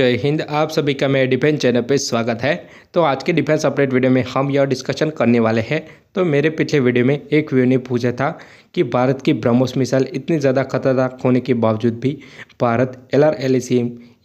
जय हिंद आप सभी का मेरे डिफेंस चैनल पे स्वागत है तो आज के डिफेंस अपडेट वीडियो में हम यह डिस्कशन करने वाले हैं तो मेरे पिछले वीडियो में एक व्यू ने पूछा था कि भारत की ब्रह्मोस मिसाइल इतनी ज़्यादा खतरनाक होने के बावजूद भी भारत एल आर एल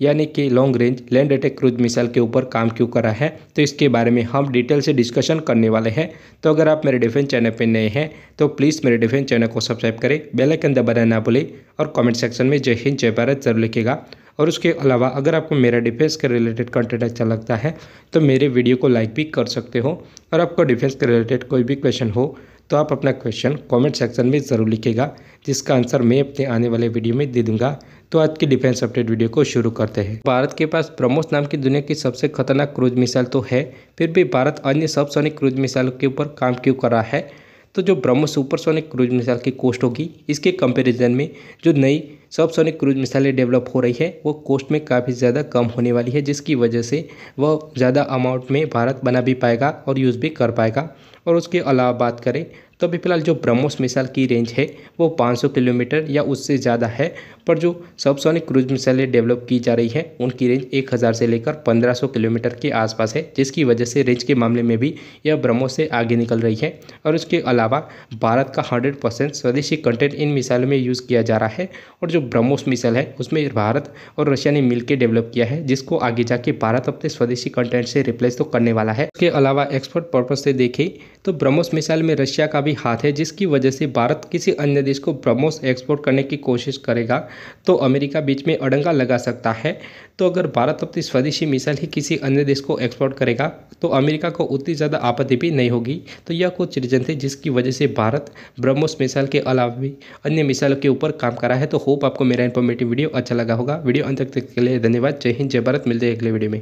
यानी कि long range land attack cruise missile के ऊपर काम क्यों कर रहा है तो इसके बारे में हम डिटेल से डिस्कशन करने वाले हैं तो अगर आप मेरे डिफेंस चैनल पर नए हैं तो प्लीज़ मेरे डिफेंस चैनल को सब्सक्राइब करें बेलाइकन दबाना ना भूलें और कॉमेंट सेक्शन में जय हिंद जय भारत जरूर लिखेगा और उसके अलावा अगर आपको मेरा डिफेंस के रिलेटेड कंटेंट अच्छा लगता है तो मेरे वीडियो को लाइक भी कर सकते हो और आपको डिफेंस के रिलेटेड कोई भी क्वेश्चन हो तो आप अपना क्वेश्चन कमेंट सेक्शन में ज़रूर लिखेगा जिसका आंसर मैं अपने आने वाले वीडियो में दे दूंगा तो आज के डिफेंस अपडेट वीडियो को शुरू करते हैं भारत के पास ब्रह्मोस नाम की दुनिया की सबसे खतरनाक क्रूज मिसाइल तो है फिर भी भारत अन्य सबसोनिक क्रूज मिसाइलों के ऊपर काम क्यों कर रहा है तो जो ब्रह्मोस सुपरसोनिक क्रूज मिसाइल की कोस्ट होगी इसके कंपेरिजन में जो नई सबसोनिक क्रूज मिसाइलें डेवलप हो रही है वो कोस्ट में काफ़ी ज़्यादा कम होने वाली है जिसकी वजह से वह ज़्यादा अमाउंट में भारत बना भी पाएगा और यूज़ भी कर पाएगा और उसके अलावा बात करें तो अभी फिलहाल जो ब्रह्मोस मिसाइल की रेंज है वो 500 किलोमीटर या उससे ज़्यादा है पर जो सबसोनिक क्रूज मिसाइलें डेवलप की जा रही है उनकी रेंज 1000 से लेकर 1500 किलोमीटर के आसपास है जिसकी वजह से रेंज के मामले में भी यह ब्रह्मोस से आगे निकल रही है और उसके अलावा भारत का हंड्रेड स्वदेशी कंटेंट इन मिसाइलों में यूज़ किया जा रहा है और जो ब्रह्मोस मिसाइल है उसमें भारत और रशिया ने मिलकर डेवलप किया है जिसको आगे जाके भारत अपने स्वदेशी कंटेंट से रिप्लेस तो करने वाला है इसके अलावा एक्सपोर्ट पर्पज से देखें तो ब्रह्मोस मिसाइल में रशिया का भी हाथ है जिसकी वजह से भारत किसी अन्य देश को ब्रह्मोस एक्सपोर्ट करने की कोशिश करेगा तो अमेरिका बीच में अड़ंगा लगा सकता है तो अगर भारत अपनी स्वदेशी मिसाइल ही किसी अन्य देश को एक्सपोर्ट करेगा तो अमेरिका को उतनी ज़्यादा आपत्ति भी नहीं होगी तो यह कुछ रीजन थे जिसकी वजह से भारत ब्रह्मोस मिसाइल के अलावा भी अन्य मिसाइलों के ऊपर काम करा है तो होप आपको मेरा इन्फॉर्मेटिव वीडियो अच्छा लगा होगा वीडियो अंत तक के लिए धन्यवाद जय हिंद जय भारत मिलते हैं अगले वीडियो में